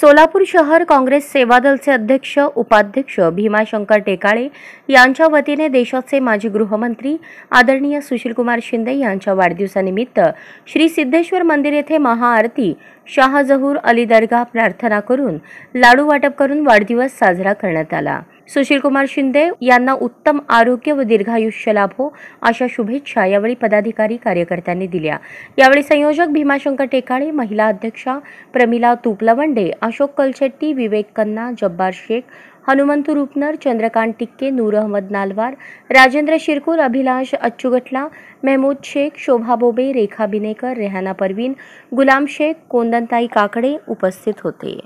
सोलापूर शहर काँग्रेस सेवादलचे अध्यक्ष उपाध्यक्ष भीमाशंकर टेकाळे यांच्या वतीने देशाचे माजी गृहमंत्री आदरणीय सुशीलकुमार शिंदे यांच्या वाढदिवसानिमित्त श्री सिद्धेश्वर मंदिर येथे महाआरती शाहजहूर अली दर्गा प्रार्थना करून लाडू वाटप करून वाढदिवस साजरा करण्यात आला सुशीलकुमार शिंदे यांना उत्तम आरोग्य व दीर्घायुष्य लाभो अशा शुभेच्छा यावेळी पदाधिकारी कार्यकर्त्यांनी दिल्या यावेळी संयोजक भीमाशंकर टेकाळे महिला अध्यक्षा प्रमिला तुपलवंडे अशोक कलशेट्टी विवेक कन्ना जब्बार शेख हनुमंत रुपनर चंद्रकांत टिक्के नूर अहमद नालवार राजेंद्र शिरकूर अभिलाष अच्चुगटला मेहमूद शेख शोभा बोबे रेखा बिनेकर रेहाना परवीन गुलाम शेख कोंदनताई काकडे उपस्थित होते